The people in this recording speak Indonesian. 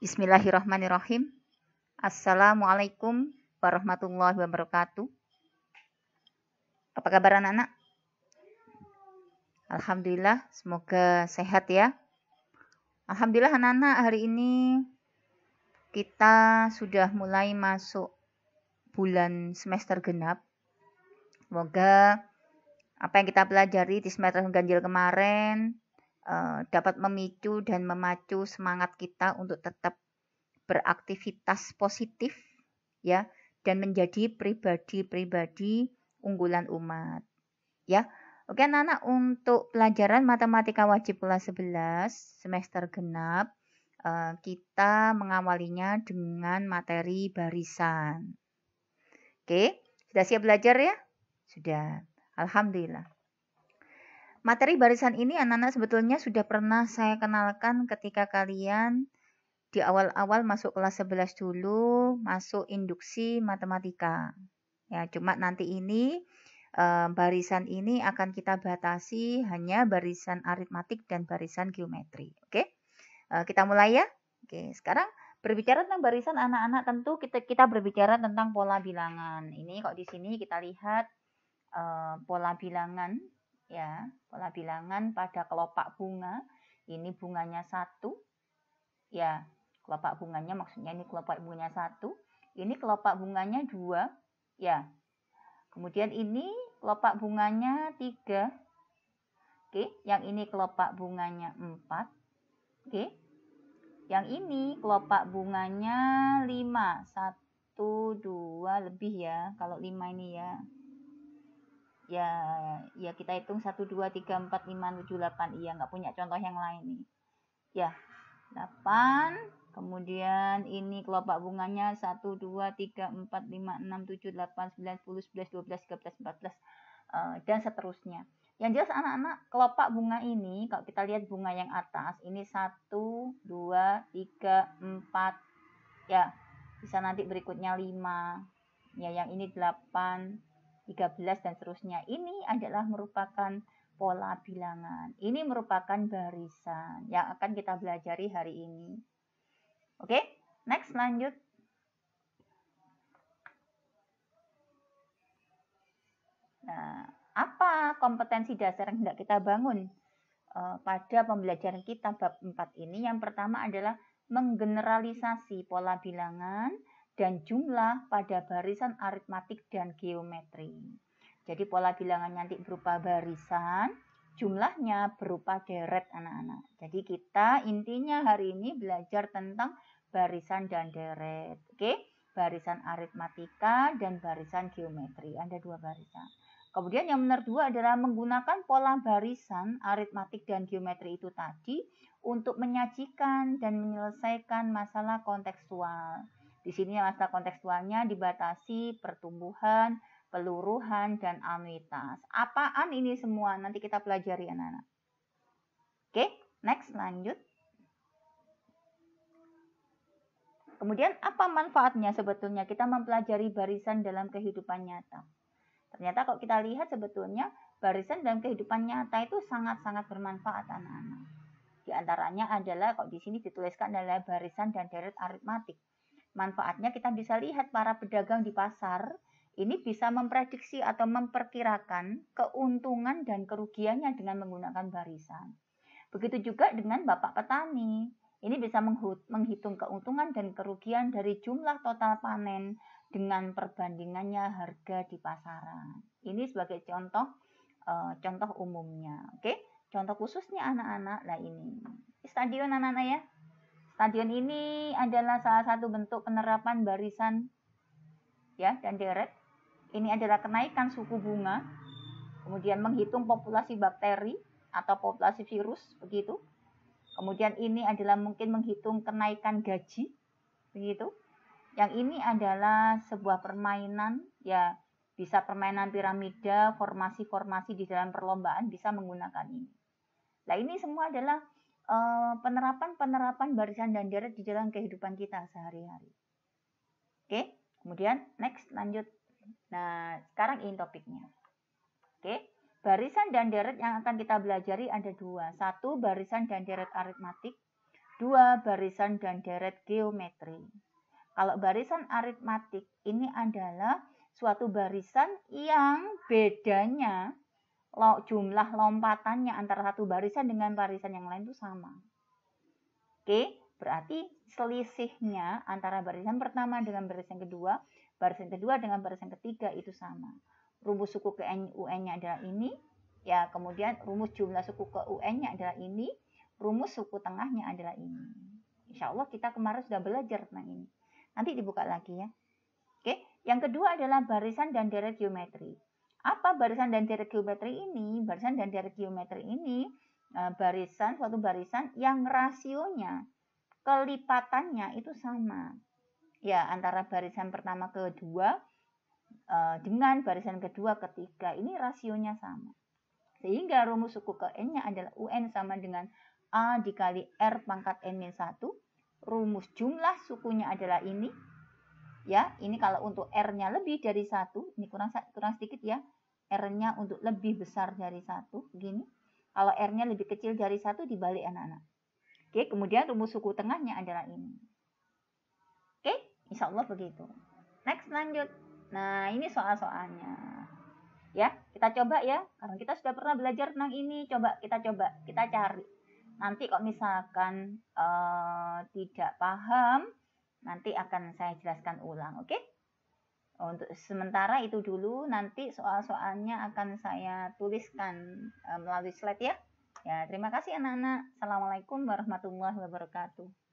Bismillahirrahmanirrahim. Assalamualaikum warahmatullahi wabarakatuh. Apa kabar anak-anak? Alhamdulillah, semoga sehat ya. Alhamdulillah anak-anak hari ini kita sudah mulai masuk bulan semester genap. Semoga apa yang kita pelajari di semester ganjil kemarin Eh, dapat memicu dan memacu semangat kita untuk tetap beraktivitas positif ya dan menjadi pribadi-pribadi unggulan umat ya. Oke anak-anak untuk pelajaran matematika wajib kelas 11 semester genap eh, kita mengawalinya dengan materi barisan. Oke, sudah siap belajar ya? Sudah. Alhamdulillah. Materi barisan ini anak-anak sebetulnya sudah pernah saya kenalkan ketika kalian di awal-awal masuk kelas 11 dulu, masuk induksi matematika. Ya, cuma nanti ini eh, barisan ini akan kita batasi hanya barisan aritmatik dan barisan geometri. Oke, eh, kita mulai ya. Oke, sekarang berbicara tentang barisan anak-anak tentu kita kita berbicara tentang pola bilangan. Ini kok di sini kita lihat eh, pola bilangan ya pola bilangan pada kelopak bunga ini bunganya satu ya kelopak bunganya maksudnya ini kelopak bunganya satu ini kelopak bunganya dua ya kemudian ini kelopak bunganya tiga oke yang ini kelopak bunganya empat oke yang ini kelopak bunganya lima satu dua lebih ya kalau lima ini ya ya ya kita hitung 1 2 3 4 5 7 8 iya nggak punya contoh yang lain nih ya 8 kemudian ini kelopak bunganya 1 2 3 4 5 6 7 8 9 10 11 12 13 14 dan seterusnya yang jelas anak-anak kelopak bunga ini kalau kita lihat bunga yang atas ini 1 2 3 4 ya bisa nanti berikutnya 5 ya yang ini 8 13 dan seterusnya ini adalah merupakan pola bilangan. Ini merupakan barisan yang akan kita belajari hari ini. Oke, okay? next lanjut. Nah, apa kompetensi dasar yang tidak kita bangun eh, pada pembelajaran kita bab 4 ini? Yang pertama adalah menggeneralisasi pola bilangan dan jumlah pada barisan aritmatik dan geometri. Jadi pola bilangan nanti berupa barisan, jumlahnya berupa deret anak-anak. Jadi kita intinya hari ini belajar tentang barisan dan deret. Oke, barisan aritmatika dan barisan geometri. Ada dua barisan. Kemudian yang benar dua adalah menggunakan pola barisan aritmatik dan geometri itu tadi untuk menyajikan dan menyelesaikan masalah kontekstual. Di sini masa kontekstualnya dibatasi pertumbuhan, peluruhan, dan anuitas. Apaan ini semua? Nanti kita pelajari anak-anak. Oke, next lanjut. Kemudian apa manfaatnya sebetulnya kita mempelajari barisan dalam kehidupan nyata? Ternyata kalau kita lihat sebetulnya barisan dalam kehidupan nyata itu sangat-sangat bermanfaat anak-anak. Di antaranya adalah kalau di sini dituliskan adalah barisan dan deret aritmatik. Manfaatnya kita bisa lihat para pedagang di pasar ini bisa memprediksi atau memperkirakan keuntungan dan kerugiannya dengan menggunakan barisan. Begitu juga dengan Bapak petani. Ini bisa menghitung keuntungan dan kerugian dari jumlah total panen dengan perbandingannya harga di pasaran. Ini sebagai contoh eh, contoh umumnya, oke? Contoh khususnya anak-anak lah ini. Stadion anak-anak ya. Stadion ini adalah salah satu bentuk penerapan barisan ya dan deret. Ini adalah kenaikan suku bunga, kemudian menghitung populasi bakteri atau populasi virus begitu. Kemudian ini adalah mungkin menghitung kenaikan gaji begitu. Yang ini adalah sebuah permainan ya bisa permainan piramida, formasi-formasi di dalam perlombaan bisa menggunakan ini. Nah, ini semua adalah Eh, penerapan-penerapan barisan dan deret di dalam kehidupan kita sehari-hari. Oke, kemudian next lanjut. Nah, sekarang ini topiknya. Oke, barisan dan deret yang akan kita belajari ada dua. Satu, barisan dan deret aritmatik. Dua, barisan dan deret geometri. Kalau barisan aritmatik ini adalah suatu barisan yang bedanya lo, jumlah lompatannya antara satu barisan dengan barisan yang lain itu sama. Oke, berarti selisihnya antara barisan pertama dengan barisan kedua, barisan kedua dengan barisan ketiga itu sama. Rumus suku ke UN-nya adalah ini, ya kemudian rumus jumlah suku ke UN-nya adalah ini, rumus suku tengahnya adalah ini. Insya Allah kita kemarin sudah belajar tentang ini. Nanti dibuka lagi ya. Oke, yang kedua adalah barisan dan deret geometri apa barisan dan deret geometri ini? Barisan dan deret geometri ini eh, barisan suatu barisan yang rasionya kelipatannya itu sama. Ya, antara barisan pertama ke dua eh, dengan barisan kedua ketiga ini rasionya sama. Sehingga rumus suku ke N-nya adalah UN sama dengan A dikali R pangkat N-1. Rumus jumlah sukunya adalah ini ya ini kalau untuk R-nya lebih dari satu ini kurang kurang sedikit ya R-nya untuk lebih besar dari satu begini kalau R-nya lebih kecil dari satu dibalik anak-anak oke kemudian rumus suku tengahnya adalah ini oke insya Allah begitu next lanjut nah ini soal-soalnya ya kita coba ya karena kita sudah pernah belajar tentang ini coba kita coba kita cari nanti kok misalkan uh, tidak paham Nanti akan saya jelaskan ulang, oke? Okay? Untuk sementara itu dulu, nanti soal-soalnya akan saya tuliskan eh, melalui slide ya. Ya, terima kasih anak-anak. Assalamualaikum warahmatullahi wabarakatuh.